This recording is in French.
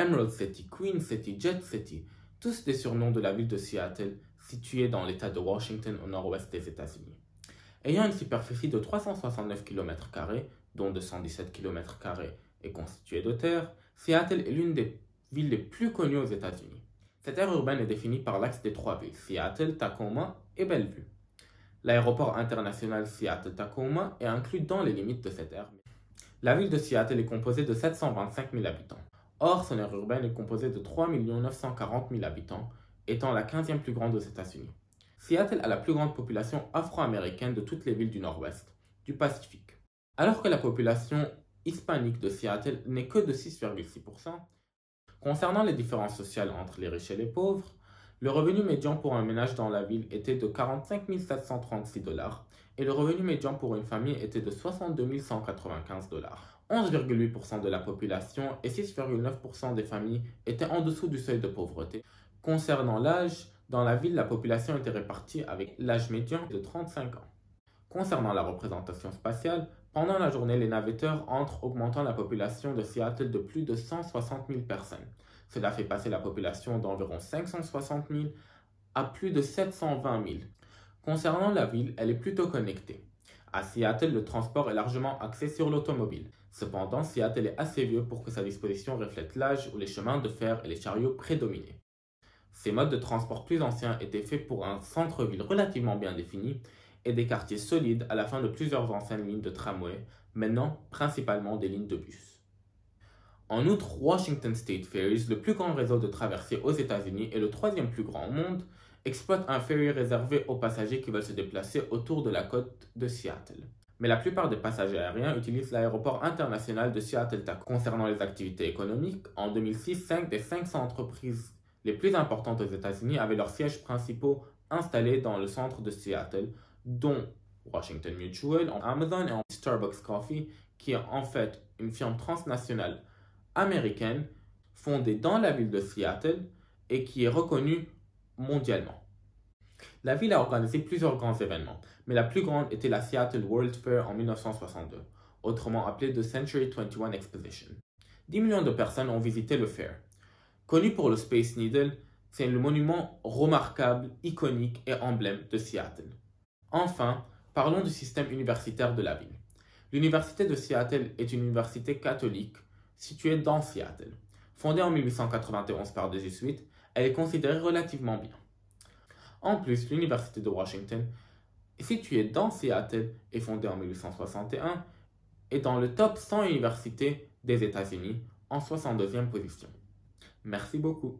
Emerald City, Queen City, Jet City, tous des surnoms de la ville de Seattle située dans l'État de Washington au nord-ouest des États-Unis. Ayant une superficie de 369 km, dont 217 km est constituée de terre, Seattle est l'une des villes les plus connues aux États-Unis. Cette aire urbaine est définie par l'axe des trois villes, Seattle, Tacoma et Bellevue. L'aéroport international Seattle-Tacoma est inclus dans les limites de cette aire. La ville de Seattle est composée de 725 000 habitants. Or, son aire urbaine est composée de 3 940 000 habitants, étant la 15e plus grande aux États-Unis. Seattle a la plus grande population afro-américaine de toutes les villes du Nord-Ouest, du Pacifique. Alors que la population hispanique de Seattle n'est que de 6,6%, concernant les différences sociales entre les riches et les pauvres, le revenu médian pour un ménage dans la ville était de 45 736 dollars et le revenu médian pour une famille était de 62 195 dollars. 11,8% de la population et 6,9% des familles étaient en dessous du seuil de pauvreté. Concernant l'âge, dans la ville, la population était répartie avec l'âge médian de 35 ans. Concernant la représentation spatiale, pendant la journée, les navetteurs entrent augmentant la population de Seattle de plus de 160 000 personnes. Cela fait passer la population d'environ 560 000 à plus de 720 000. Concernant la ville, elle est plutôt connectée. À Seattle, le transport est largement axé sur l'automobile. Cependant, Seattle est assez vieux pour que sa disposition reflète l'âge où les chemins de fer et les chariots prédominaient. Ces modes de transport plus anciens étaient faits pour un centre-ville relativement bien défini et des quartiers solides à la fin de plusieurs anciennes lignes de tramway, maintenant principalement des lignes de bus. En outre, Washington State Ferries, le plus grand réseau de traversées aux États-Unis et le troisième plus grand au monde, exploite un ferry réservé aux passagers qui veulent se déplacer autour de la côte de Seattle. Mais la plupart des passagers aériens utilisent l'aéroport international de seattle Concernant les activités économiques, en 2006, 5 des 500 entreprises les plus importantes aux États-Unis avaient leurs sièges principaux installés dans le centre de Seattle, dont Washington Mutual, Amazon et Starbucks Coffee, qui est en fait une firme transnationale américaine fondée dans la ville de Seattle et qui est reconnue mondialement. La ville a organisé plusieurs grands événements, mais la plus grande était la Seattle World Fair en 1962, autrement appelée The Century 21 Exposition. 10 millions de personnes ont visité le fair. Connu pour le Space Needle, c'est le monument remarquable, iconique et emblème de Seattle. Enfin, parlons du système universitaire de la ville. L'Université de Seattle est une université catholique située dans Seattle. Fondée en 1891 par des jésuites, elle est considérée relativement bien. En plus, l'Université de Washington, située dans Seattle et fondée en 1861, est dans le top 100 universités des États-Unis en 62e position. Merci beaucoup.